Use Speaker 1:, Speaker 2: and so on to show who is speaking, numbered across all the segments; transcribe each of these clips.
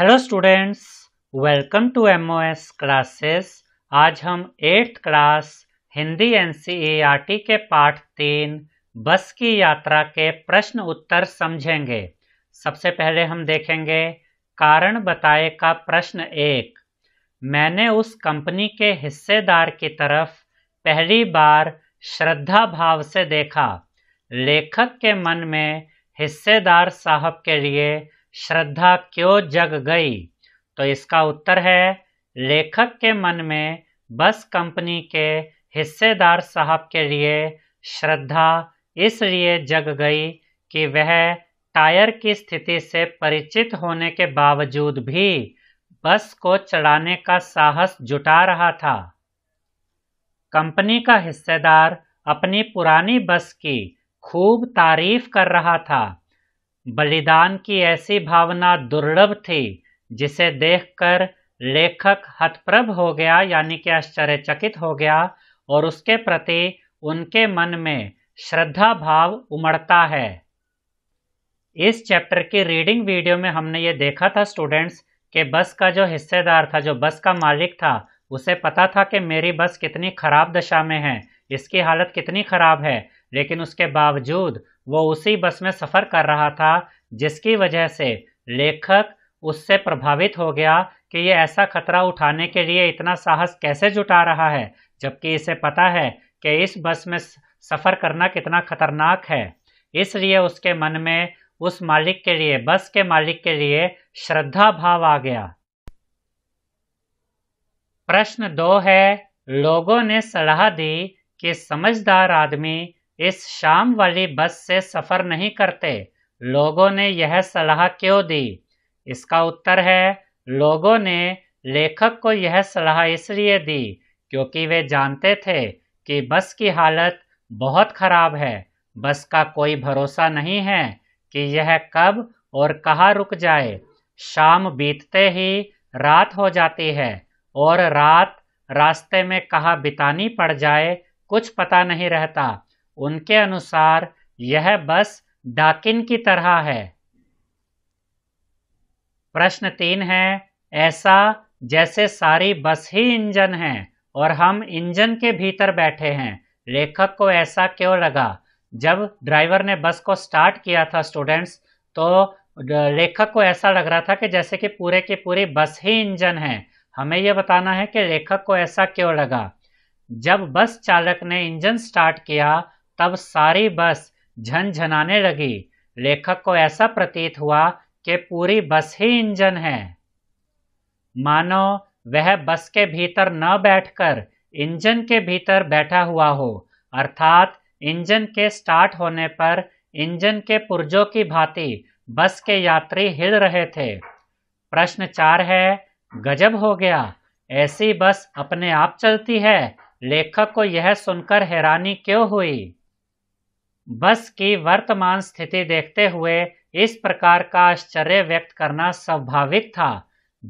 Speaker 1: hello students welcome to M classes आज हम eighth class Hindi N e e के पाठ तीन बस की यात्रा के प्रश्न उत्तर समझेंगे सबसे पहले हम देखेंगे कारण बताए का प्रश्न एक मैंने उस कंपनी के हिस्सेदार की तरफ पहली बार श्रद्धा भाव से देखा लेखक के मन में हिस्सेदार साहब के लिए श्रद्धा क्यों जग गई तो इसका उत्तर है लेखक के मन में बस कंपनी के हिस्सेदार साहब के लिए श्रद्धा इसलिए जग गई कि वह टायर की स्थिति से परिचित होने के बावजूद भी बस को चढ़ाने का साहस जुटा रहा था कंपनी का हिस्सेदार अपनी पुरानी बस की खूब तारीफ कर रहा था बलिदान की ऐसी भावना दुर्लभ थी जिसे देखकर लेखक हतप्रभ हो गया यानी कि आश्चर्यचकित हो गया और उसके प्रति उनके मन में श्रद्धा भाव उमड़ता है इस चैप्टर की रीडिंग वीडियो में हमने ये देखा था स्टूडेंट्स के बस का जो हिस्सेदार था जो बस का मालिक था उसे पता था कि मेरी बस कितनी खराब दशा में है इसकी हालत कितनी खराब है लेकिन उसके बावजूद वो उसी बस में सफ़र कर रहा था जिसकी वजह से लेखक उससे प्रभावित हो गया कि ये ऐसा खतरा उठाने के लिए इतना साहस कैसे जुटा रहा है जबकि इसे पता है कि इस बस में सफ़र करना कितना खतरनाक है इसलिए उसके मन में उस मालिक के लिए बस के मालिक के लिए श्रद्धा भाव आ गया प्रश्न दो है लोगों ने सलाह दी कि समझदार आदमी इस शाम वाली बस से सफ़र नहीं करते लोगों ने यह सलाह क्यों दी इसका उत्तर है लोगों ने लेखक को यह सलाह इसलिए दी क्योंकि वे जानते थे कि बस की हालत बहुत खराब है बस का कोई भरोसा नहीं है कि यह कब और कहाँ रुक जाए शाम बीतते ही रात हो जाती है और रात रास्ते में कहाँ बितानी पड़ जाए कुछ पता नहीं रहता उनके अनुसार यह बस डाकिन की तरह है प्रश्न तीन है ऐसा जैसे सारी बस ही इंजन है और हम इंजन के भीतर बैठे हैं लेखक को ऐसा क्यों लगा जब ड्राइवर ने बस को स्टार्ट किया था स्टूडेंट्स तो लेखक को ऐसा लग रहा था कि जैसे कि पूरे की पूरी बस ही इंजन है हमें यह बताना है कि लेखक को ऐसा क्यों लगा जब बस चालक ने इंजन स्टार्ट किया तब सारी बस झनझनाने लगी लेखक को ऐसा प्रतीत हुआ कि पूरी बस ही इंजन है मानो वह बस के भीतर न बैठकर इंजन के भीतर बैठा हुआ हो अर्थात इंजन के स्टार्ट होने पर इंजन के पुर्जों की भांति बस के यात्री हिल रहे थे प्रश्न चार है गजब हो गया ऐसी बस अपने आप चलती है लेखक को यह सुनकर हैरानी क्यों हुई बस की वर्तमान स्थिति देखते हुए इस प्रकार का आश्चर्य व्यक्त करना स्वाभाविक था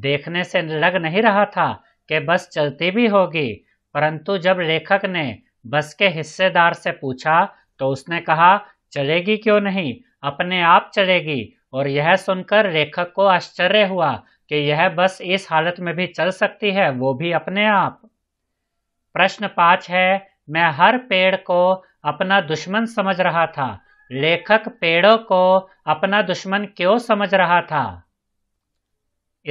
Speaker 1: देखने से लग नहीं रहा था कि बस चलती भी होगी परंतु जब लेखक ने बस के हिस्सेदार से पूछा तो उसने कहा चलेगी क्यों नहीं अपने आप चलेगी और यह सुनकर लेखक को आश्चर्य हुआ कि यह बस इस हालत में भी चल सकती है वो भी अपने आप प्रश्न पाँच है मैं हर पेड़ को अपना दुश्मन समझ रहा था लेखक पेड़ों को अपना दुश्मन क्यों समझ रहा था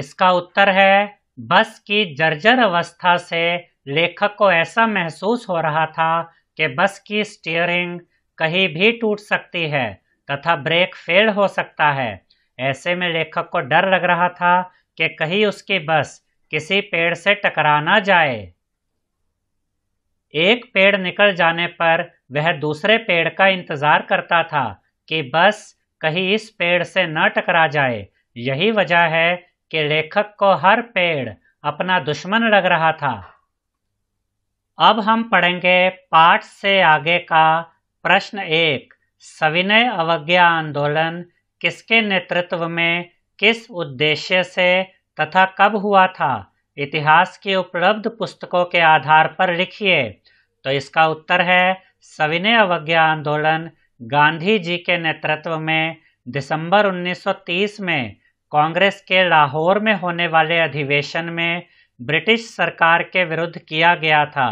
Speaker 1: इसका उत्तर है बस की जर्जर अवस्था से लेखक को ऐसा महसूस हो रहा था कि बस की स्टीयरिंग कहीं भी टूट सकती है तथा ब्रेक फेल हो सकता है ऐसे में लेखक को डर लग रहा था कि कहीं उसकी बस किसी पेड़ से टकरा ना जाए एक पेड़ निकल जाने पर वह दूसरे पेड़ का इंतजार करता था कि बस कहीं इस पेड़ से न टकरा जाए यही वजह है कि लेखक को हर पेड़ अपना दुश्मन लग रहा था अब हम पढ़ेंगे पाठ से आगे का प्रश्न एक सविनय अवज्ञा आंदोलन किसके नेतृत्व में किस उद्देश्य से तथा कब हुआ था इतिहास की उपलब्ध पुस्तकों के आधार पर लिखिए तो इसका उत्तर है सविनय अवज्ञा आंदोलन गांधी जी के नेतृत्व में दिसंबर 1930 में कांग्रेस के लाहौर में होने वाले अधिवेशन में ब्रिटिश सरकार के विरुद्ध किया गया था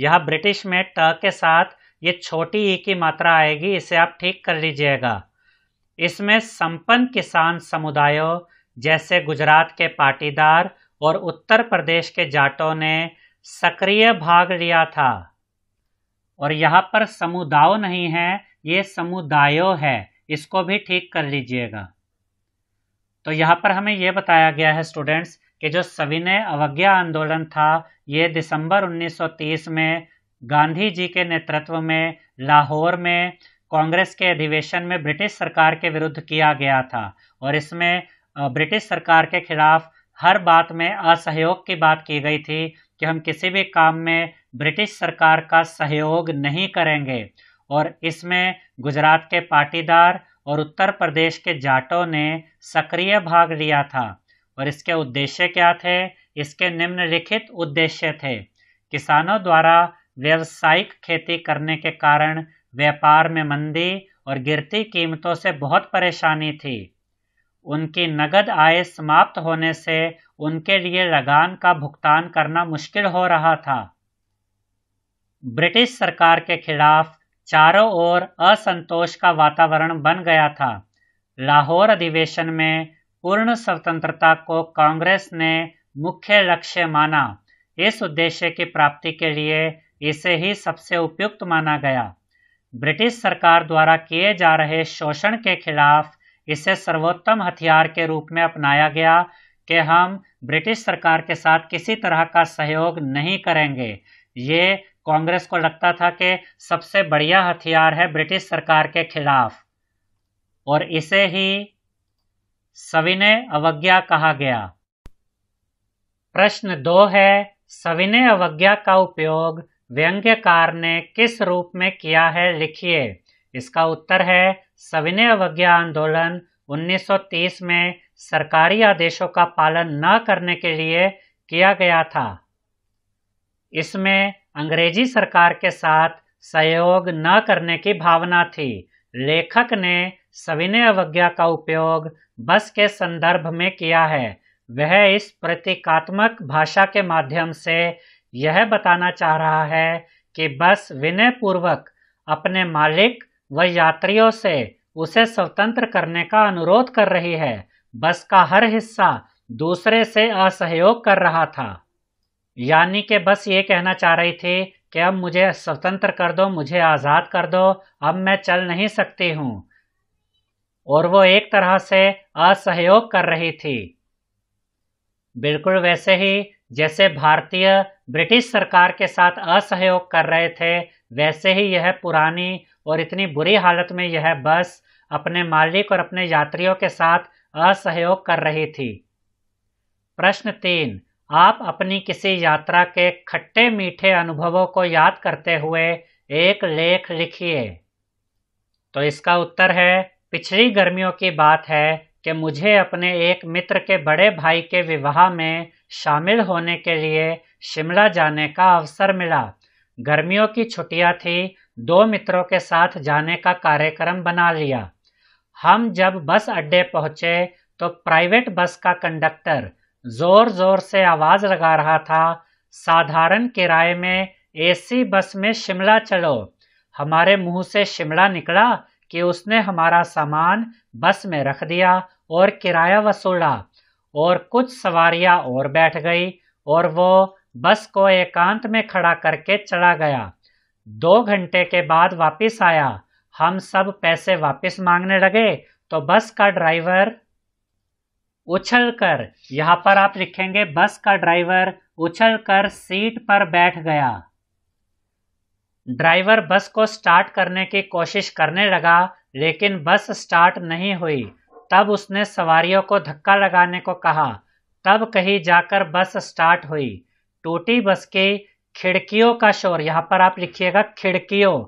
Speaker 1: यह ब्रिटिश में ट के साथ ये छोटी ई की मात्रा आएगी इसे आप ठीक कर लीजिएगा इसमें संपन्न किसान समुदायों जैसे गुजरात के पाटीदार और उत्तर प्रदेश के जाटों ने सक्रिय भाग लिया था और यहाँ पर समुदाय नहीं है ये समुदायो है इसको भी ठीक कर लीजिएगा तो यहाँ पर हमें यह बताया गया है स्टूडेंट्स कि जो सविनय अवज्ञा आंदोलन था ये दिसंबर 1930 में गांधी जी के नेतृत्व में लाहौर में कांग्रेस के अधिवेशन में ब्रिटिश सरकार के विरुद्ध किया गया था और इसमें ब्रिटिश सरकार के खिलाफ हर बात में असहयोग की बात की गई थी कि हम किसी भी काम में ब्रिटिश सरकार का सहयोग नहीं करेंगे और इसमें गुजरात के पाटीदार और उत्तर प्रदेश के जाटों ने सक्रिय भाग लिया था और इसके उद्देश्य क्या थे इसके निम्नलिखित उद्देश्य थे किसानों द्वारा व्यावसायिक खेती करने के कारण व्यापार में मंदी और गिरती कीमतों से बहुत परेशानी थी उनकी नगद आय समाप्त होने से उनके लिए लगान का भुगतान करना मुश्किल हो रहा था ब्रिटिश सरकार के खिलाफ चारों ओर असंतोष का वातावरण बन गया था लाहौर अधिवेशन में पूर्ण स्वतंत्रता को कांग्रेस ने मुख्य लक्ष्य माना इस उद्देश्य की प्राप्ति के लिए इसे ही सबसे उपयुक्त माना गया ब्रिटिश सरकार द्वारा किए जा रहे शोषण के खिलाफ इसे सर्वोत्तम हथियार के रूप में अपनाया गया कि हम ब्रिटिश सरकार के साथ किसी तरह का सहयोग नहीं करेंगे ये कांग्रेस को लगता था कि सबसे बढ़िया हथियार है ब्रिटिश सरकार के खिलाफ और इसे ही सविनय अवज्ञा कहा गया प्रश्न दो है सविनय अवज्ञा का उपयोग व्यंग्यकार ने किस रूप में किया है लिखिए इसका उत्तर है सविनय अवज्ञा आंदोलन 1930 में सरकारी आदेशों का पालन न करने के लिए किया गया था इसमें अंग्रेजी सरकार के साथ सहयोग न करने की भावना थी लेखक ने सविनय अवज्ञा का उपयोग बस के संदर्भ में किया है वह इस प्रतीकात्मक भाषा के माध्यम से यह बताना चाह रहा है कि बस विनय पूर्वक अपने मालिक व यात्रियों से उसे स्वतंत्र करने का अनुरोध कर रही है बस का हर हिस्सा दूसरे से असहयोग कर रहा था यानी कि बस ये कहना चाह रही थी कि अब मुझे स्वतंत्र कर दो मुझे आज़ाद कर दो अब मैं चल नहीं सकती हूँ और वो एक तरह से असहयोग कर रही थी बिल्कुल वैसे ही जैसे भारतीय ब्रिटिश सरकार के साथ असहयोग कर रहे थे वैसे ही यह पुरानी और इतनी बुरी हालत में यह बस अपने मालिक और अपने यात्रियों के साथ असहयोग कर रही थी प्रश्न तीन आप अपनी किसी यात्रा के खट्टे मीठे अनुभवों को याद करते हुए एक लेख लिखिए तो इसका उत्तर है पिछली गर्मियों की बात है कि मुझे अपने एक मित्र के बड़े भाई के विवाह में शामिल होने के लिए शिमला जाने का अवसर मिला गर्मियों की छुट्टियां थी दो मित्रों के साथ जाने का कार्यक्रम बना लिया हम जब बस अड्डे पहुंचे तो प्राइवेट बस का कंडक्टर जोर जोर से आवाज लगा रहा था साधारण किराए में एसी बस में शिमला चलो हमारे मुंह से शिमला निकला कि उसने हमारा सामान बस में रख दिया और किराया वसूला और कुछ सवारियां और बैठ गई और वो बस को एकांत में खड़ा करके चला गया दो घंटे के बाद वापस आया हम सब पैसे वापस मांगने लगे तो बस का ड्राइवर उछल कर यहाँ पर आप लिखेंगे बस का ड्राइवर उछल कर सीट पर बैठ गया ड्राइवर बस को स्टार्ट करने की कोशिश करने लगा लेकिन बस स्टार्ट नहीं हुई तब उसने सवारियों को धक्का लगाने को कहा तब कहीं जाकर बस स्टार्ट हुई टूटी बस के खिड़कियों का शोर यहाँ पर आप लिखिएगा खिड़कियों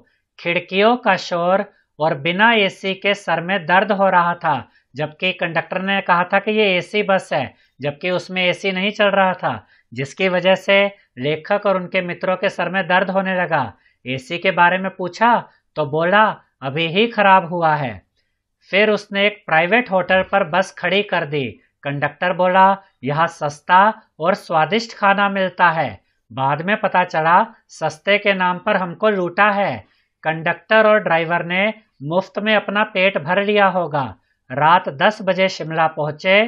Speaker 1: खिड़कियों का शोर और बिना एसी के सर में दर्द हो रहा था जबकि कंडक्टर ने कहा था कि ये एसी बस है जबकि उसमें एसी नहीं चल रहा था जिसकी वजह से लेखक और उनके मित्रों के सर में दर्द होने लगा एसी के बारे में पूछा तो बोला अभी ही खराब हुआ है फिर उसने एक प्राइवेट होटल पर बस खड़ी कर दी कंडक्टर बोला यहाँ सस्ता और स्वादिष्ट खाना मिलता है बाद में पता चला सस्ते के नाम पर हमको लूटा है कंडक्टर और ड्राइवर ने मुफ्त में अपना पेट भर लिया होगा रात 10 बजे शिमला पहुंचे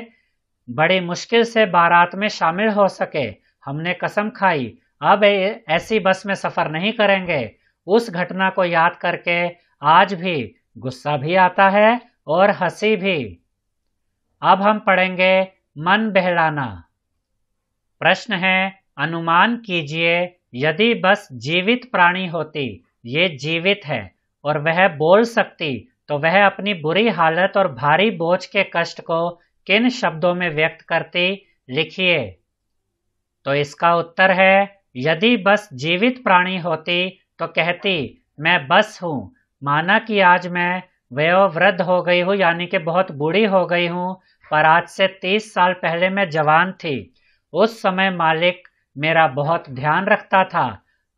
Speaker 1: बड़ी मुश्किल से बारात में शामिल हो सके हमने कसम खाई अब ऐसी बस में सफ़र नहीं करेंगे उस घटना को याद करके आज भी गुस्सा भी आता है और हंसी भी अब हम पढ़ेंगे मन बहलाना प्रश्न है अनुमान कीजिए यदि बस जीवित प्राणी होती ये जीवित है और वह बोल सकती तो वह अपनी बुरी हालत और भारी बोझ के कष्ट को किन शब्दों में व्यक्त करती लिखिए तो इसका उत्तर है यदि बस जीवित प्राणी होती तो कहती मैं बस हूँ माना कि आज मैं वयोवृद्ध हो गई हूँ यानी कि बहुत बूढ़ी हो गई हूँ पर आज से तीस साल पहले मैं जवान थी उस समय मालिक मेरा बहुत ध्यान रखता था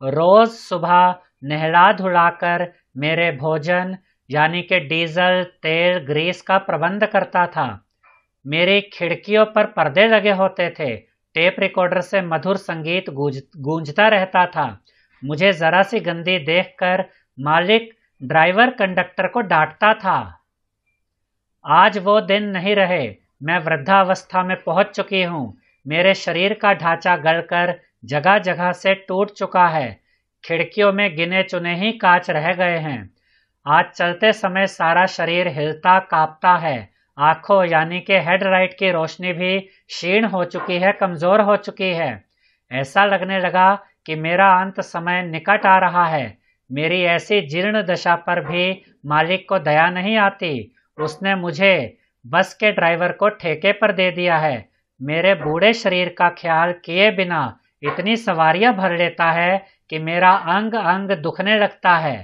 Speaker 1: रोज सुबह नहला धुलाकर मेरे भोजन यानी कि डीजल तेल ग्रीस का प्रबंध करता था मेरी खिड़कियों पर पर्दे लगे होते थे टेप रिकॉर्डर से मधुर संगीत गूंज गूंजता रहता था मुझे जरा सी गंदी देखकर मालिक ड्राइवर कंडक्टर को डांटता था आज वो दिन नहीं रहे मैं वृद्धावस्था में पहुंच चुकी हूँ मेरे शरीर का ढांचा गलकर जगह जगह से टूट चुका है खिड़कियों में गिने चुने ही कांच रह गए हैं आज चलते समय सारा शरीर हिलता कांपता है आंखों यानी कि हेड लाइट की रोशनी भी क्षीण हो चुकी है कमजोर हो चुकी है ऐसा लगने लगा कि मेरा अंत समय निकट आ रहा है मेरी ऐसी जीर्ण दशा पर भी मालिक को दया नहीं आती उसने मुझे बस के ड्राइवर को ठेके पर दे दिया है मेरे बूढ़े शरीर का ख्याल किए बिना इतनी सवारियां भर लेता है कि मेरा अंग अंग दुखने लगता है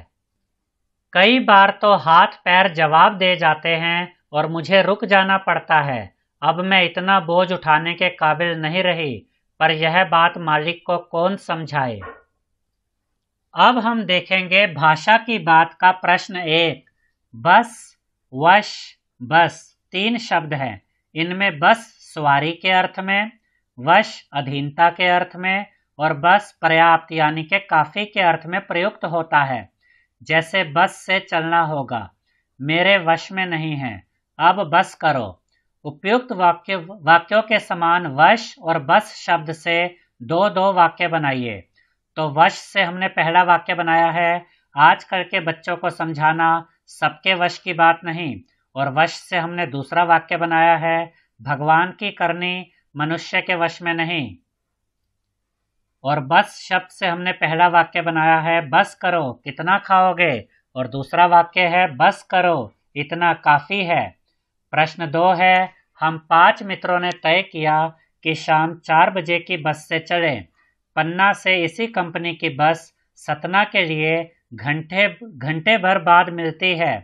Speaker 1: कई बार तो हाथ पैर जवाब दे जाते हैं और मुझे रुक जाना पड़ता है अब मैं इतना बोझ उठाने के काबिल नहीं रही पर यह बात मालिक को कौन समझाए अब हम देखेंगे भाषा की बात का प्रश्न एक बस वश बस तीन शब्द हैं इनमें बस सवारी के अर्थ में वश अधीनता के अर्थ में और बस पर्याप्त यानी के काफी के अर्थ में प्रयुक्त होता है जैसे बस से चलना होगा मेरे वश में नहीं है अब बस करो उपयुक्त वाक्य वाक्यों के समान वश और बस शब्द से दो दो वाक्य बनाइए तो वश से हमने पहला वाक्य बनाया है आजकल के बच्चों को समझाना सबके वश की बात नहीं और वश से हमने दूसरा वाक्य बनाया है भगवान की करनी मनुष्य के वश में नहीं और बस शब्द से हमने पहला वाक्य बनाया है बस करो कितना खाओगे और दूसरा वाक्य है बस करो इतना काफ़ी है प्रश्न दो है हम पांच मित्रों ने तय किया कि शाम चार बजे की बस से चलें पन्ना से इसी कंपनी की बस सतना के लिए घंटे घंटे भर बाद मिलती है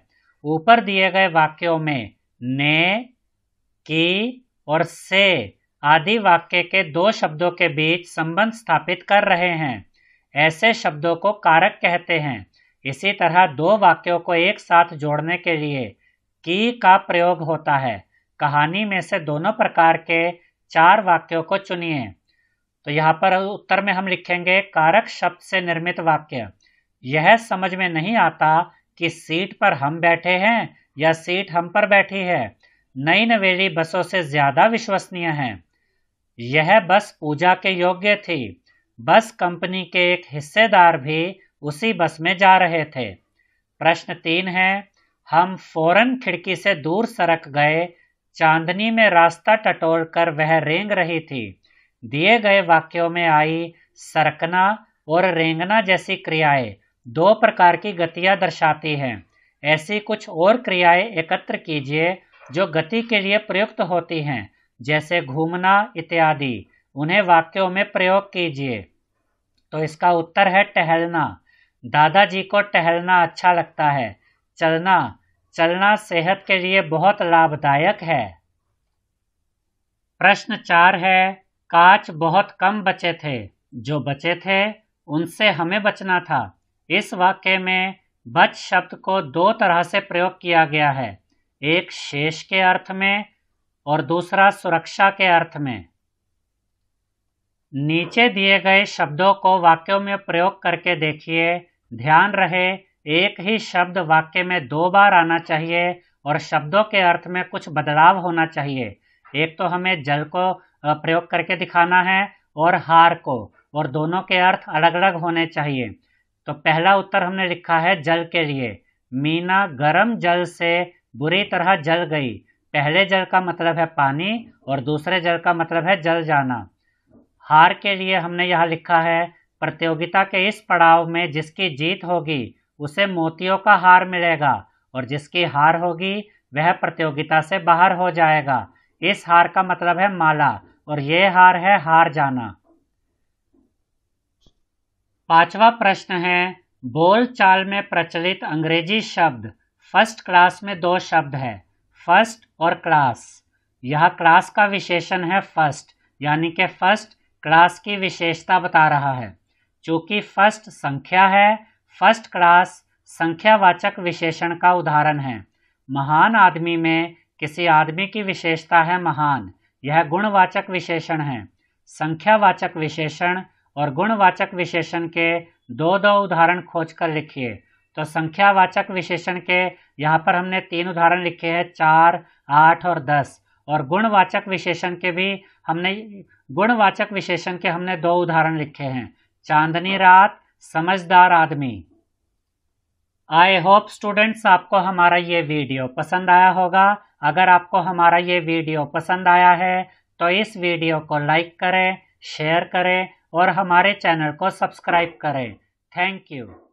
Speaker 1: ऊपर दिए गए वाक्यों में ने की और से आदि वाक्य के दो शब्दों के बीच संबंध स्थापित कर रहे हैं ऐसे शब्दों को कारक कहते हैं इसी तरह दो वाक्यों को एक साथ जोड़ने के लिए की का प्रयोग होता है कहानी में से दोनों प्रकार के चार वाक्यों को चुनिए तो यहाँ पर उत्तर में हम लिखेंगे कारक शब्द से निर्मित वाक्य यह समझ में नहीं आता कि सीट पर हम बैठे हैं या सीट हम पर बैठी है नई नवेली बसों से ज्यादा विश्वसनीय है यह बस पूजा के योग्य थी बस कंपनी के एक हिस्सेदार भी उसी बस में जा रहे थे प्रश्न तीन है हम फौरन खिड़की से दूर सरक गए चांदनी में रास्ता टटोल कर वह रेंग रही थी दिए गए वाक्यों में आई सरकना और रेंगना जैसी क्रियाएं दो प्रकार की गतियां दर्शाती हैं ऐसी कुछ और क्रियाएं एकत्र कीजिए जो गति के लिए प्रयुक्त होती हैं जैसे घूमना इत्यादि उन्हें वाक्यों में प्रयोग कीजिए तो इसका उत्तर है टहलना दादाजी को टहलना अच्छा लगता है चलना चलना सेहत के लिए बहुत लाभदायक है प्रश्न चार है काच बहुत कम बचे थे जो बचे थे उनसे हमें बचना था इस वाक्य में बच शब्द को दो तरह से प्रयोग किया गया है एक शेष के अर्थ में और दूसरा सुरक्षा के अर्थ में नीचे दिए गए शब्दों को वाक्यों में प्रयोग करके देखिए ध्यान रहे एक ही शब्द वाक्य में दो बार आना चाहिए और शब्दों के अर्थ में कुछ बदलाव होना चाहिए एक तो हमें जल को प्रयोग करके दिखाना है और हार को और दोनों के अर्थ अलग अलग होने चाहिए तो पहला उत्तर हमने लिखा है जल के लिए मीना गर्म जल से बुरी तरह जल गई पहले जल का मतलब है पानी और दूसरे जल का मतलब है जल जाना हार के लिए हमने यहाँ लिखा है प्रतियोगिता के इस पड़ाव में जिसकी जीत होगी उसे मोतियों का हार मिलेगा और जिसकी हार होगी वह प्रतियोगिता से बाहर हो जाएगा इस हार का मतलब है माला और ये हार है हार जाना पांचवा प्रश्न है बोल चाल में प्रचलित अंग्रेजी शब्द फर्स्ट क्लास में दो शब्द है फर्स्ट और क्लास यह क्लास का विशेषण है फर्स्ट यानी कि फर्स्ट क्लास की विशेषता बता रहा है चूँकि फर्स्ट संख्या है फर्स्ट क्लास संख्यावाचक विशेषण का उदाहरण है महान आदमी में किसी आदमी की विशेषता है महान यह गुणवाचक विशेषण है संख्यावाचक विशेषण और गुणवाचक विशेषण के दो दो उदाहरण खोज कर लिखिए तो संख्यावाचक विशेषण के यहाँ पर हमने तीन उदाहरण लिखे हैं चार आठ और दस और गुणवाचक विशेषण के भी हमने गुणवाचक विशेषण के हमने दो उदाहरण लिखे हैं चांदनी रात समझदार आदमी आई होप स्टूडेंट्स आपको हमारा ये वीडियो पसंद आया होगा अगर आपको हमारा ये वीडियो पसंद आया है तो इस वीडियो को लाइक करें शेयर करें और हमारे चैनल को सब्सक्राइब करें थैंक यू